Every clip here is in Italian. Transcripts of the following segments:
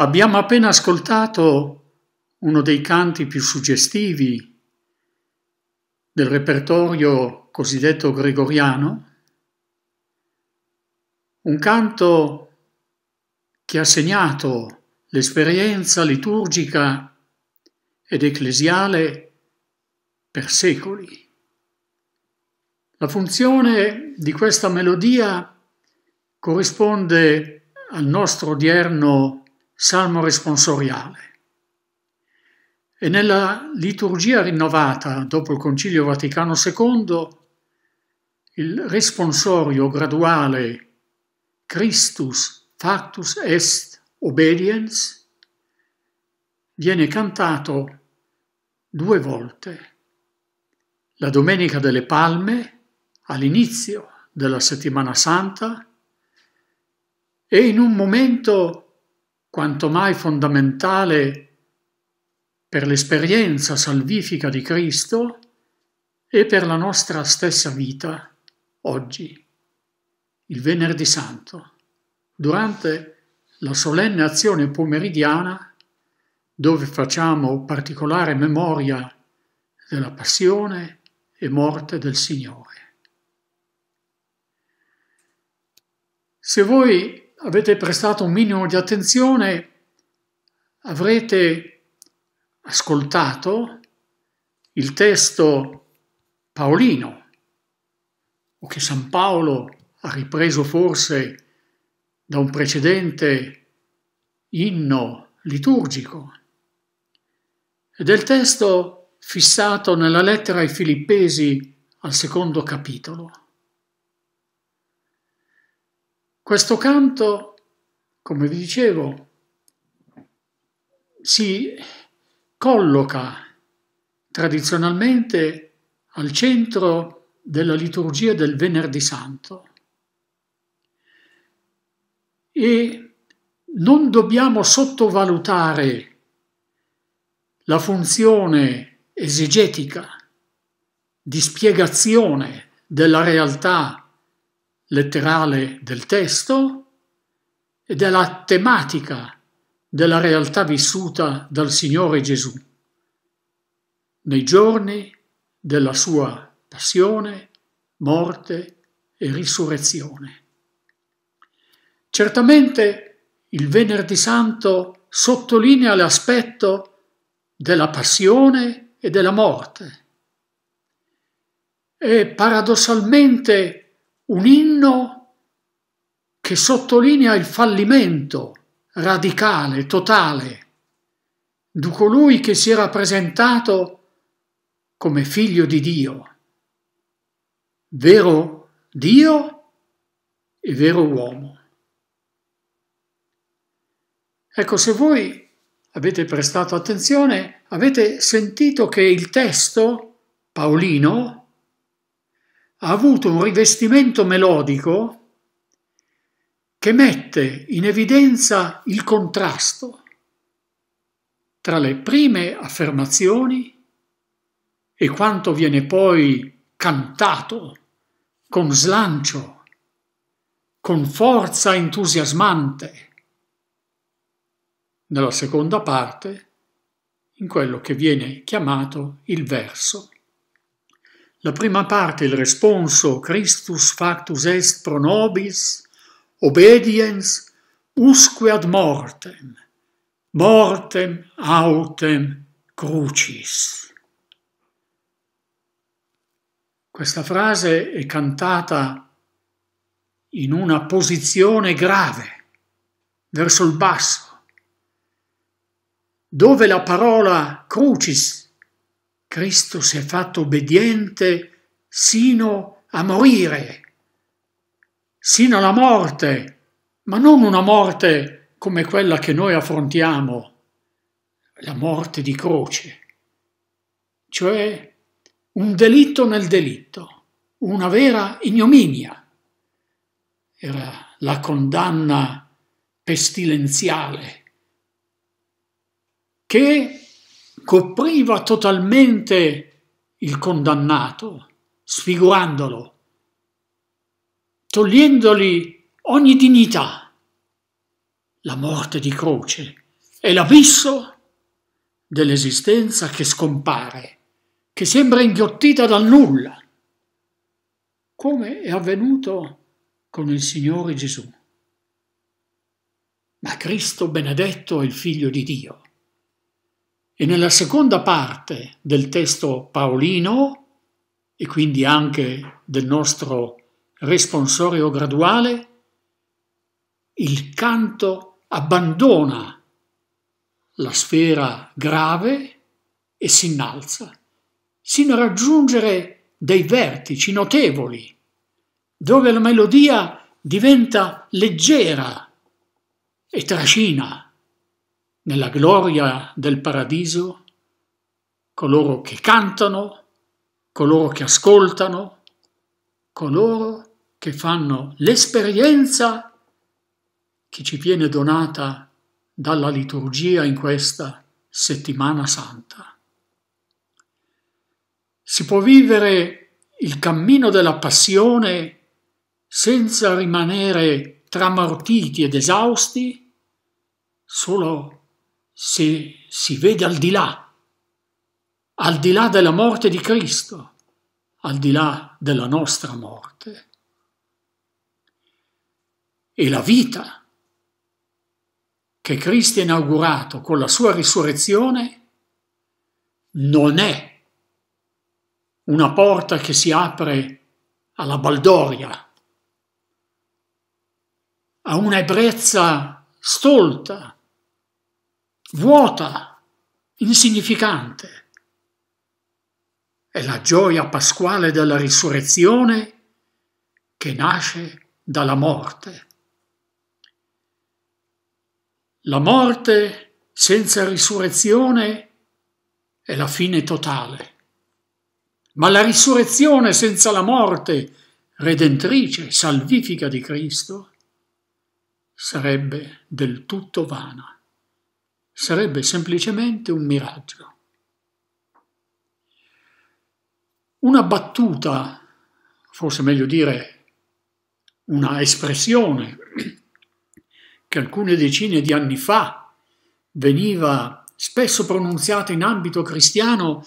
Abbiamo appena ascoltato uno dei canti più suggestivi del repertorio cosiddetto gregoriano, un canto che ha segnato l'esperienza liturgica ed ecclesiale per secoli. La funzione di questa melodia corrisponde al nostro odierno Salmo responsoriale. E nella liturgia rinnovata dopo il Concilio Vaticano II, il responsorio graduale Christus factus est obedience viene cantato due volte. La Domenica delle Palme, all'inizio della settimana santa, e in un momento quanto mai fondamentale per l'esperienza salvifica di Cristo e per la nostra stessa vita oggi, il venerdì santo, durante la solenne azione pomeridiana dove facciamo particolare memoria della passione e morte del Signore. Se voi avete prestato un minimo di attenzione, avrete ascoltato il testo paolino, o che San Paolo ha ripreso forse da un precedente inno liturgico, ed è il testo fissato nella lettera ai Filippesi al secondo capitolo. Questo canto, come vi dicevo, si colloca tradizionalmente al centro della liturgia del venerdì santo e non dobbiamo sottovalutare la funzione esegetica di spiegazione della realtà letterale del testo e della tematica della realtà vissuta dal Signore Gesù nei giorni della sua passione, morte e risurrezione. Certamente il venerdì santo sottolinea l'aspetto della passione e della morte e paradossalmente un inno che sottolinea il fallimento radicale, totale, di colui che si era presentato come figlio di Dio, vero Dio e vero uomo. Ecco, se voi avete prestato attenzione, avete sentito che il testo paolino ha avuto un rivestimento melodico che mette in evidenza il contrasto tra le prime affermazioni e quanto viene poi cantato con slancio, con forza entusiasmante, nella seconda parte, in quello che viene chiamato il verso. La prima parte, il responso Christus factus est pro nobis, obediens usque ad mortem, mortem autem crucis. Questa frase è cantata in una posizione grave, verso il basso, dove la parola crucis Cristo si è fatto obbediente sino a morire, sino alla morte, ma non una morte come quella che noi affrontiamo, la morte di croce, cioè un delitto nel delitto, una vera ignominia. Era la condanna pestilenziale che copriva totalmente il condannato, sfigurandolo, togliendogli ogni dignità, la morte di croce è l'abisso dell'esistenza che scompare, che sembra inghiottita dal nulla, come è avvenuto con il Signore Gesù. Ma Cristo benedetto è il Figlio di Dio e nella seconda parte del testo paolino, e quindi anche del nostro responsorio graduale, il canto abbandona la sfera grave e si innalza, sino a raggiungere dei vertici notevoli, dove la melodia diventa leggera e trascina nella gloria del paradiso coloro che cantano, coloro che ascoltano, coloro che fanno l'esperienza che ci viene donata dalla liturgia in questa settimana santa. Si può vivere il cammino della passione senza rimanere tramortiti ed esausti, solo se si vede al di là, al di là della morte di Cristo, al di là della nostra morte. E la vita che Cristo ha inaugurato con la sua risurrezione non è una porta che si apre alla baldoria, a una ebbrezza stolta, vuota, insignificante. È la gioia pasquale della risurrezione che nasce dalla morte. La morte senza risurrezione è la fine totale, ma la risurrezione senza la morte redentrice, salvifica di Cristo, sarebbe del tutto vana sarebbe semplicemente un miraggio. Una battuta, forse meglio dire una espressione, che alcune decine di anni fa veniva spesso pronunziata in ambito cristiano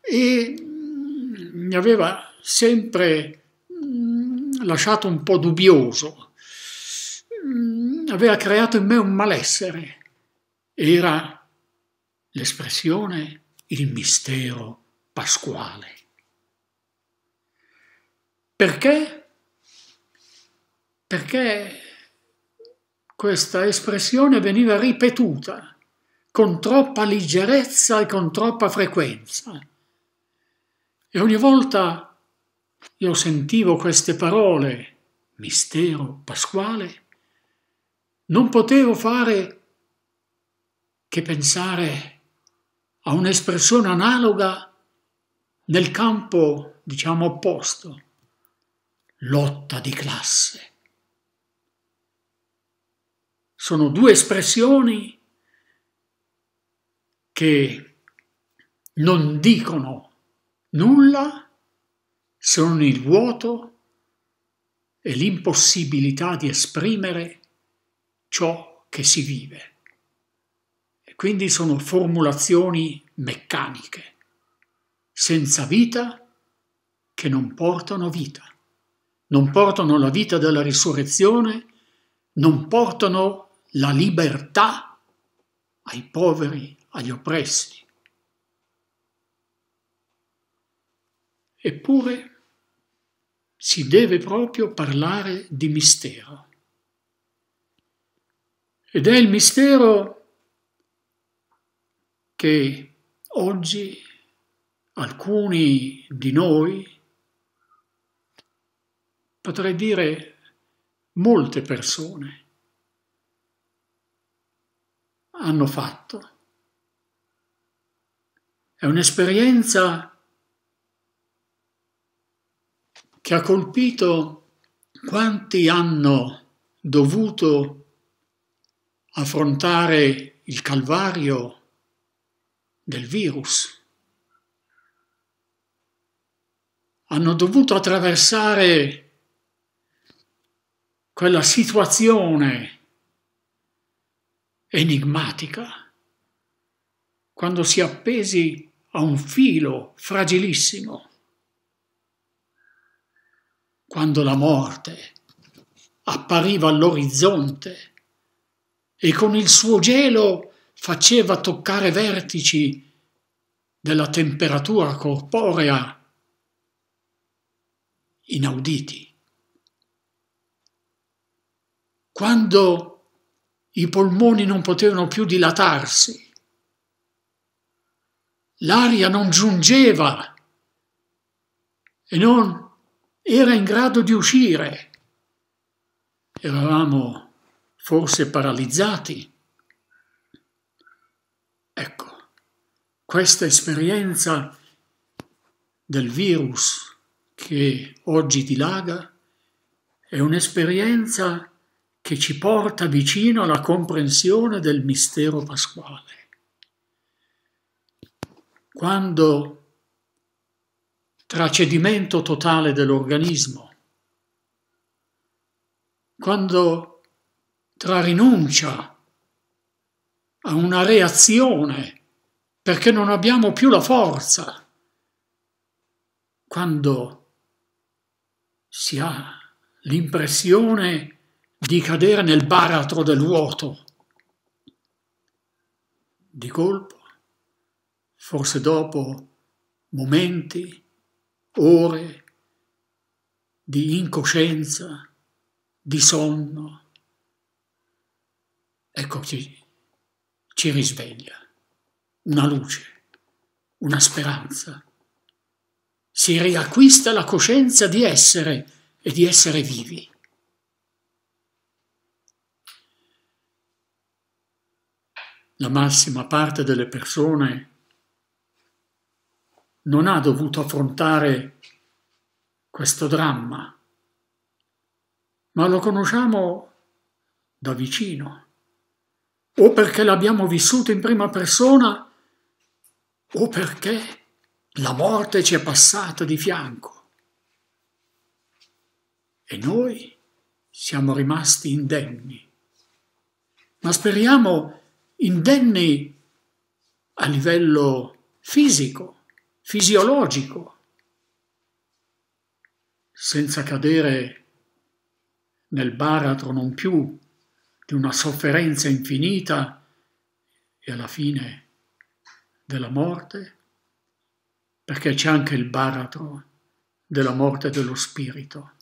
e mm, mi aveva sempre mm, lasciato un po' dubbioso, mm, aveva creato in me un malessere era l'espressione il mistero pasquale. Perché? Perché questa espressione veniva ripetuta con troppa leggerezza e con troppa frequenza. E ogni volta io sentivo queste parole, mistero pasquale, non potevo fare che pensare a un'espressione analoga nel campo, diciamo, opposto, lotta di classe. Sono due espressioni che non dicono nulla se non il vuoto e l'impossibilità di esprimere ciò che si vive. Quindi sono formulazioni meccaniche, senza vita che non portano vita, non portano la vita della risurrezione, non portano la libertà ai poveri, agli oppressi. Eppure si deve proprio parlare di mistero. Ed è il mistero che oggi alcuni di noi, potrei dire molte persone, hanno fatto. È un'esperienza che ha colpito quanti hanno dovuto affrontare il Calvario del virus. Hanno dovuto attraversare quella situazione enigmatica quando si appesi a un filo fragilissimo, quando la morte appariva all'orizzonte e con il suo gelo faceva toccare vertici della temperatura corporea inauditi. Quando i polmoni non potevano più dilatarsi, l'aria non giungeva e non era in grado di uscire. Eravamo forse paralizzati questa esperienza del virus che oggi dilaga è un'esperienza che ci porta vicino alla comprensione del mistero pasquale. Quando tra cedimento totale dell'organismo, quando tra rinuncia a una reazione perché non abbiamo più la forza. Quando si ha l'impressione di cadere nel baratro del vuoto, di colpo, forse dopo momenti, ore di incoscienza, di sonno, ecco chi ci risveglia una luce, una speranza. Si riacquista la coscienza di essere e di essere vivi. La massima parte delle persone non ha dovuto affrontare questo dramma, ma lo conosciamo da vicino, o perché l'abbiamo vissuto in prima persona o perché la morte ci è passata di fianco e noi siamo rimasti indenni, ma speriamo indenni a livello fisico, fisiologico, senza cadere nel baratro non più di una sofferenza infinita e alla fine della morte, perché c'è anche il baratro della morte dello spirito,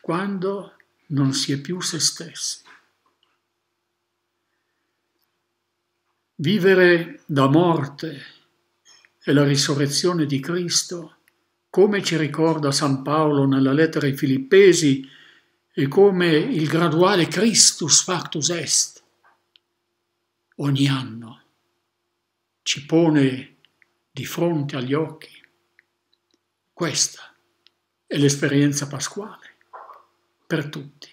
quando non si è più se stessi. Vivere da morte e la risurrezione di Cristo, come ci ricorda San Paolo nella lettera ai Filippesi, e come il graduale Christus factus est ogni anno ci pone di fronte agli occhi. Questa è l'esperienza pasquale per tutti.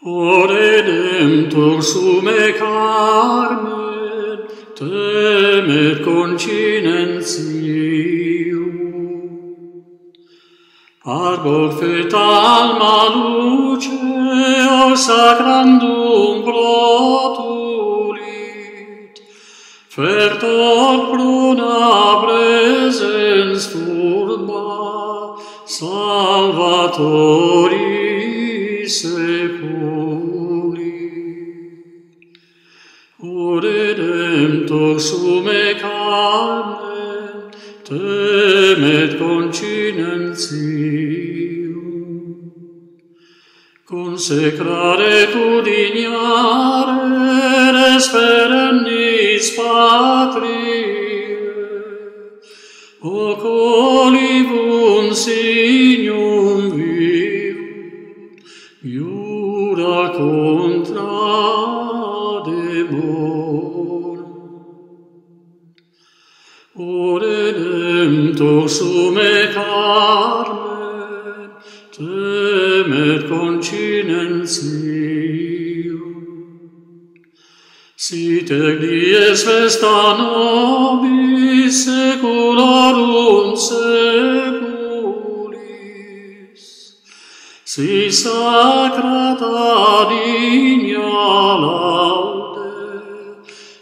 O Redemptor sume carmen, temet continentia, Arbor fet alma luce, o sacrandum protulit, fertor pruna presens furba, salvatori sepuli. O redemptor sume carne, temet concinen Consecrare tu dignare, resperen patrie, o colibum signum, Ur edemto sume carne, temer concinensio. Si te dies festa nobis, secularum seculis. Si sacra ta digna laura,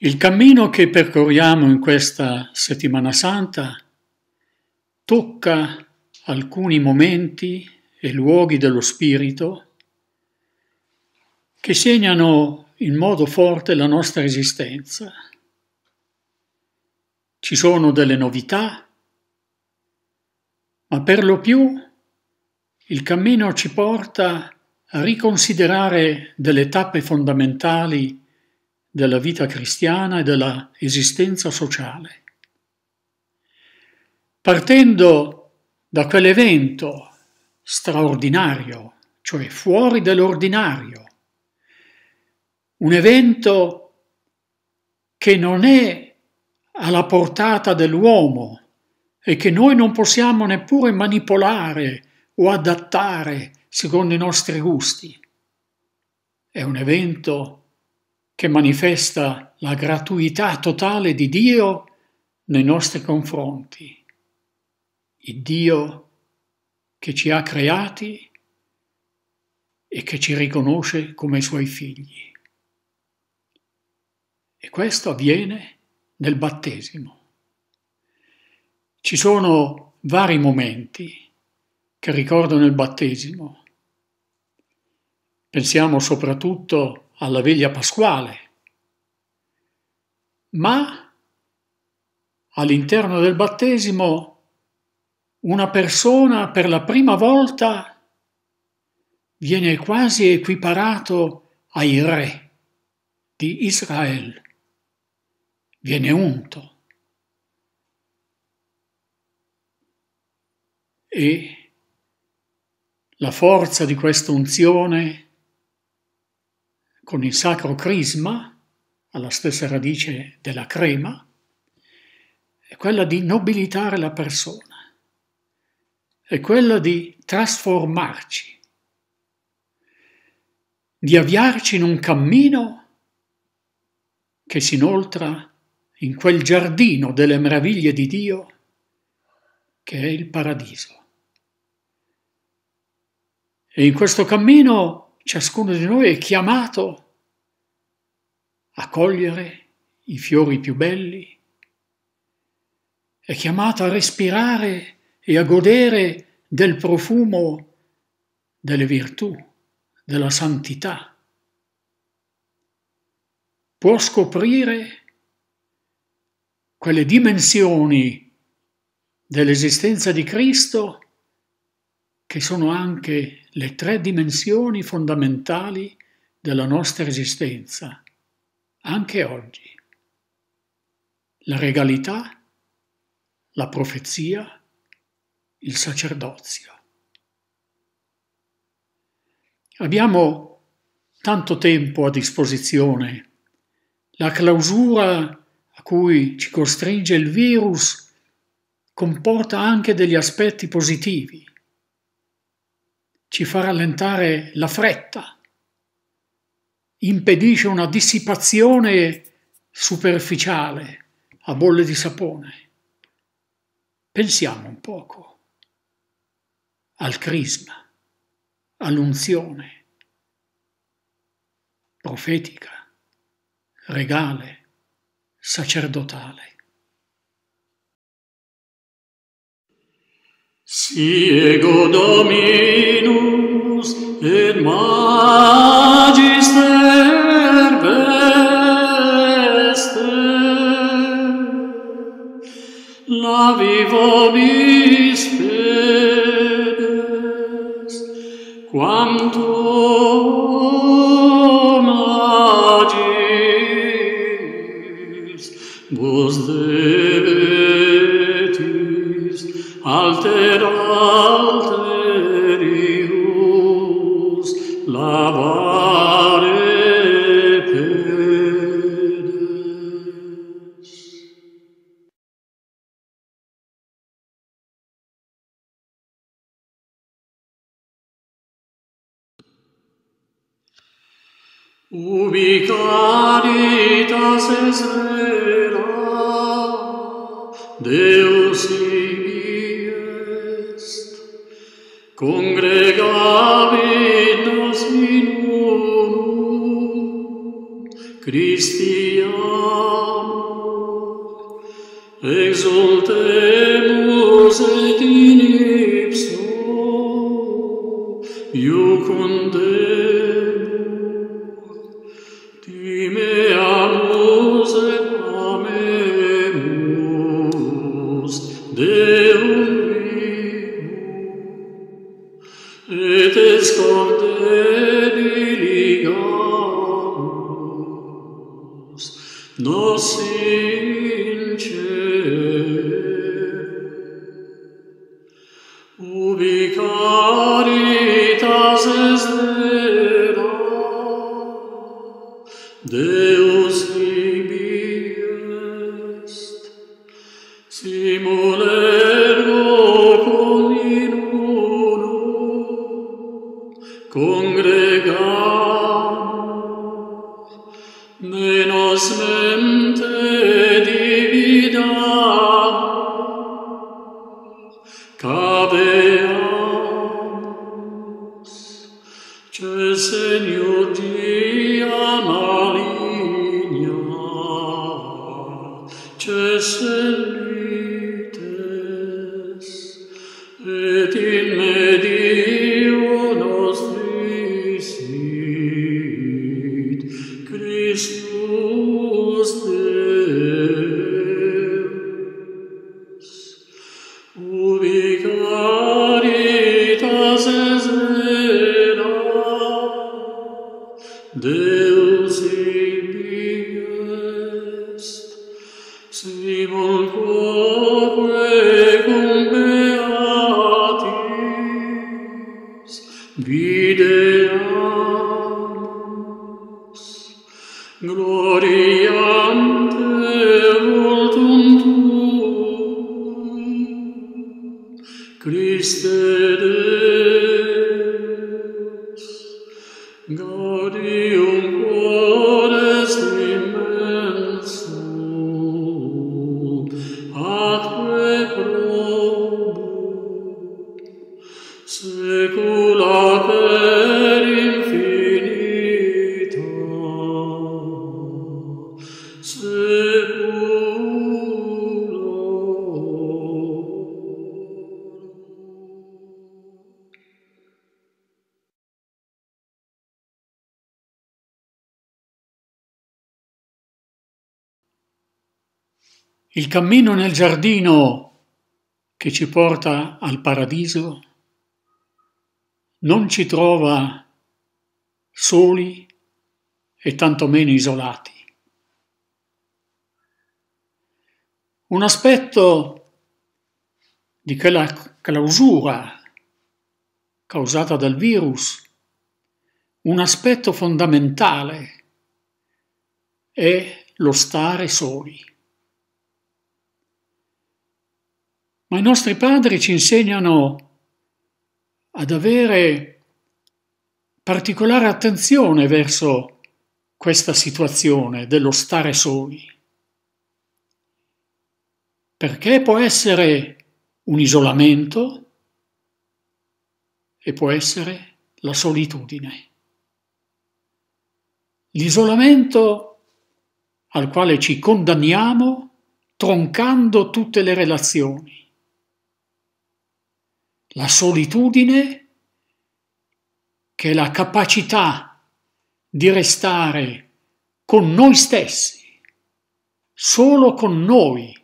Il cammino che percorriamo in questa settimana santa tocca alcuni momenti e luoghi dello spirito che segnano in modo forte la nostra esistenza. Ci sono delle novità, ma per lo più il cammino ci porta a riconsiderare delle tappe fondamentali della vita cristiana e della esistenza sociale. Partendo da quell'evento straordinario, cioè fuori dall'ordinario, un evento che non è alla portata dell'uomo e che noi non possiamo neppure manipolare o adattare secondo i nostri gusti. È un evento che manifesta la gratuità totale di Dio nei nostri confronti. Il Dio che ci ha creati e che ci riconosce come suoi figli. E questo avviene nel battesimo. Ci sono vari momenti che ricordano il battesimo. Pensiamo soprattutto a alla veglia pasquale, ma all'interno del battesimo una persona per la prima volta viene quasi equiparato ai re di Israele, viene unto. E la forza di questa unzione è con il sacro crisma, alla stessa radice della crema, è quella di nobilitare la persona, è quella di trasformarci, di avviarci in un cammino che si inoltra in quel giardino delle meraviglie di Dio che è il paradiso. E in questo cammino ciascuno di noi è chiamato a cogliere i fiori più belli, è chiamato a respirare e a godere del profumo delle virtù, della santità. Può scoprire quelle dimensioni dell'esistenza di Cristo che sono anche le tre dimensioni fondamentali della nostra esistenza, anche oggi. La regalità, la profezia, il sacerdozio. Abbiamo tanto tempo a disposizione. La clausura a cui ci costringe il virus comporta anche degli aspetti positivi ci fa rallentare la fretta, impedisce una dissipazione superficiale a bolle di sapone. Pensiamo un poco al crisma, all'unzione profetica, regale, sacerdotale. Si ego dominus et magister peste la vivo bis fedes quam tu alter alterius lavare Ubi caritas es rena, congregavit nos in Christianus, exultemus et in Wie Il cammino nel giardino che ci porta al paradiso non ci trova soli e tantomeno isolati. Un aspetto di quella clausura causata dal virus, un aspetto fondamentale è lo stare soli. Ma i nostri padri ci insegnano ad avere particolare attenzione verso questa situazione dello stare soli, perché può essere un isolamento e può essere la solitudine. L'isolamento al quale ci condanniamo troncando tutte le relazioni la solitudine che è la capacità di restare con noi stessi, solo con noi,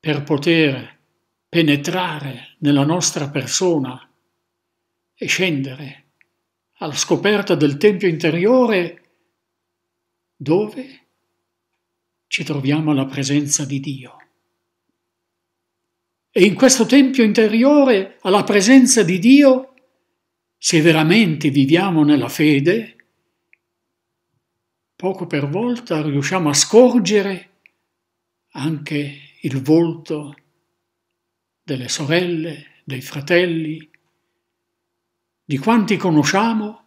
per poter penetrare nella nostra persona e scendere alla scoperta del tempio interiore dove ci troviamo alla presenza di Dio. E in questo tempio interiore alla presenza di Dio, se veramente viviamo nella fede, poco per volta riusciamo a scorgere anche il volto delle sorelle, dei fratelli, di quanti conosciamo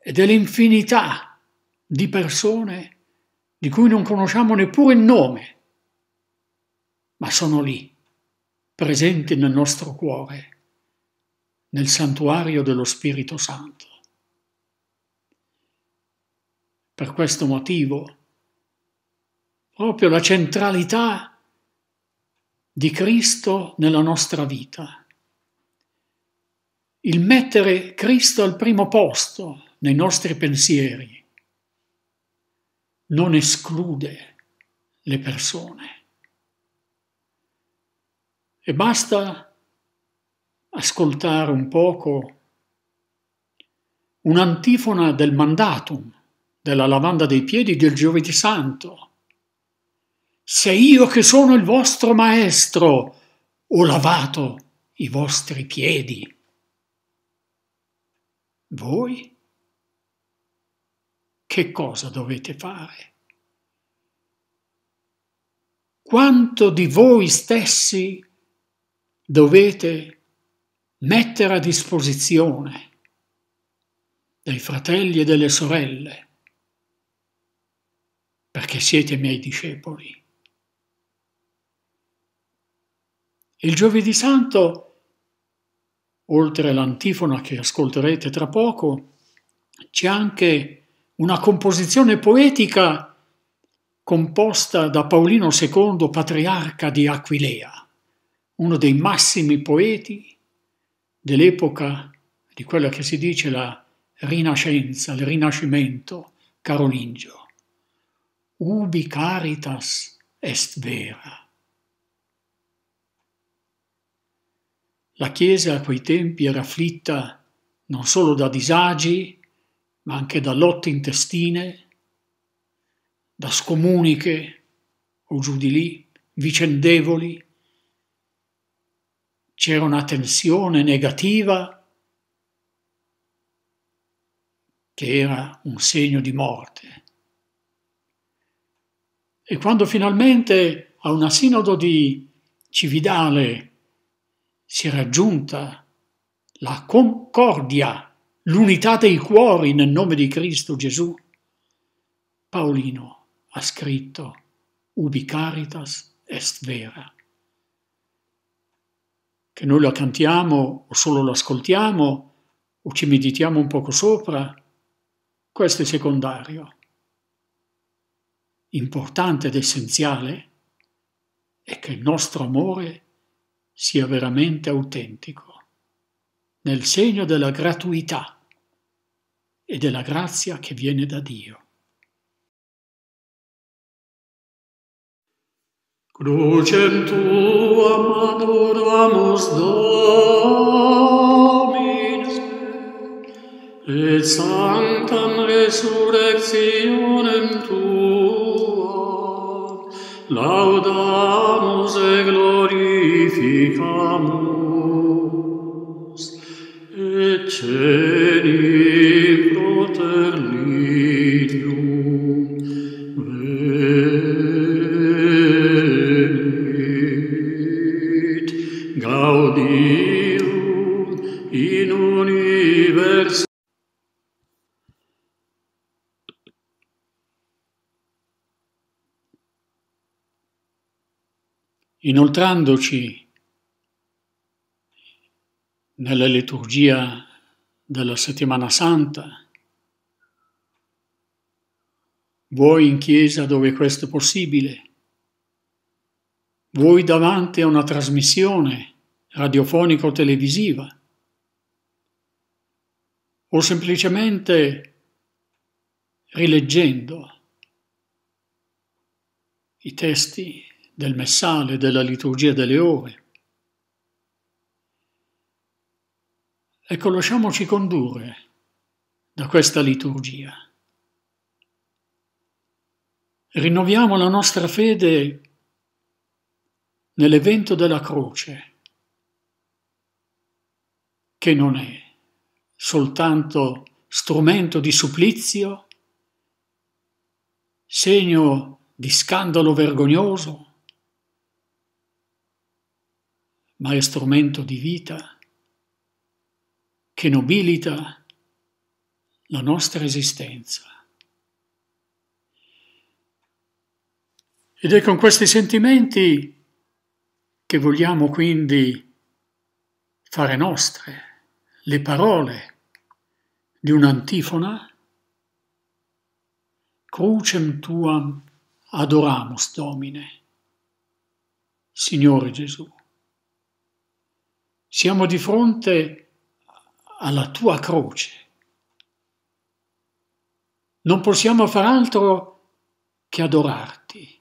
e dell'infinità di persone di cui non conosciamo neppure il nome, ma sono lì presenti nel nostro cuore, nel santuario dello Spirito Santo. Per questo motivo, proprio la centralità di Cristo nella nostra vita, il mettere Cristo al primo posto nei nostri pensieri, non esclude le persone. E basta ascoltare un poco un'antifona del mandatum, della lavanda dei piedi del giovedì santo. Se io che sono il vostro maestro ho lavato i vostri piedi. Voi che cosa dovete fare? Quanto di voi stessi dovete mettere a disposizione dei fratelli e delle sorelle, perché siete miei discepoli. Il giovedì santo, oltre all'antifona che ascolterete tra poco, c'è anche una composizione poetica composta da Paolino II, patriarca di Aquilea uno dei massimi poeti dell'epoca di quella che si dice la rinascenza, il rinascimento carolingio. Ubi caritas est vera. La Chiesa a quei tempi era afflitta non solo da disagi, ma anche da lotte intestine, da scomuniche o giù di lì, vicendevoli, c'era una tensione negativa che era un segno di morte. E quando finalmente a una sinodo di Cividale si è raggiunta la concordia, l'unità dei cuori nel nome di Cristo Gesù, Paolino ha scritto Ubi caritas est vera che noi la cantiamo o solo l'ascoltiamo o ci meditiamo un poco sopra, questo è secondario. Importante ed essenziale è che il nostro amore sia veramente autentico, nel segno della gratuità e della grazia che viene da Dio. Crucem tuam adoramus Domine, et sanctam resurrectionem tuam laudamus et glorificamus, et cenis inoltrandoci nella liturgia della settimana santa, voi in chiesa dove questo è possibile, voi davanti a una trasmissione radiofonica o televisiva, o semplicemente rileggendo i testi del messale, della liturgia delle ore. Ecco, lasciamoci condurre da questa liturgia. Rinnoviamo la nostra fede nell'evento della croce, che non è soltanto strumento di supplizio, segno di scandalo vergognoso, ma è strumento di vita che nobilita la nostra esistenza. Ed è con questi sentimenti che vogliamo quindi fare nostre le parole di un'antifona Crucem tuam adoramus Domine, Signore Gesù. Siamo di fronte alla tua croce. Non possiamo far altro che adorarti.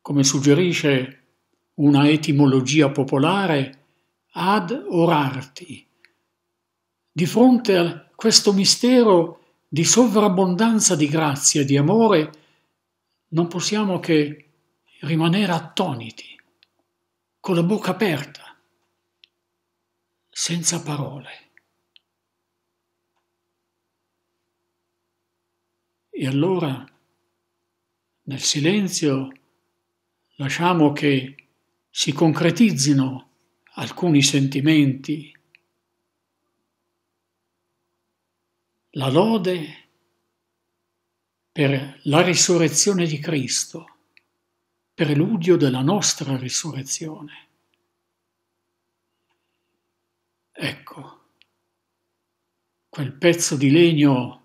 Come suggerisce una etimologia popolare, ad orarti. Di fronte a questo mistero di sovrabbondanza di grazia e di amore, non possiamo che rimanere attoniti con la bocca aperta, senza parole. E allora, nel silenzio, lasciamo che si concretizzino alcuni sentimenti. La lode per la risurrezione di Cristo preludio della nostra risurrezione. Ecco, quel pezzo di legno,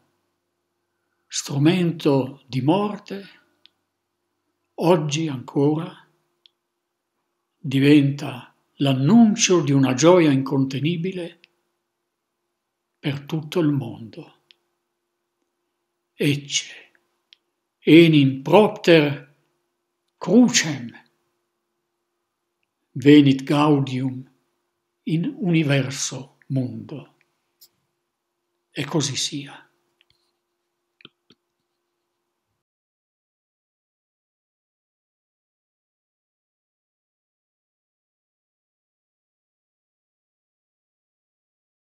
strumento di morte, oggi ancora diventa l'annuncio di una gioia incontenibile per tutto il mondo. Ecce, enim propter crucem, venit gaudium in universo mondo. E così sia.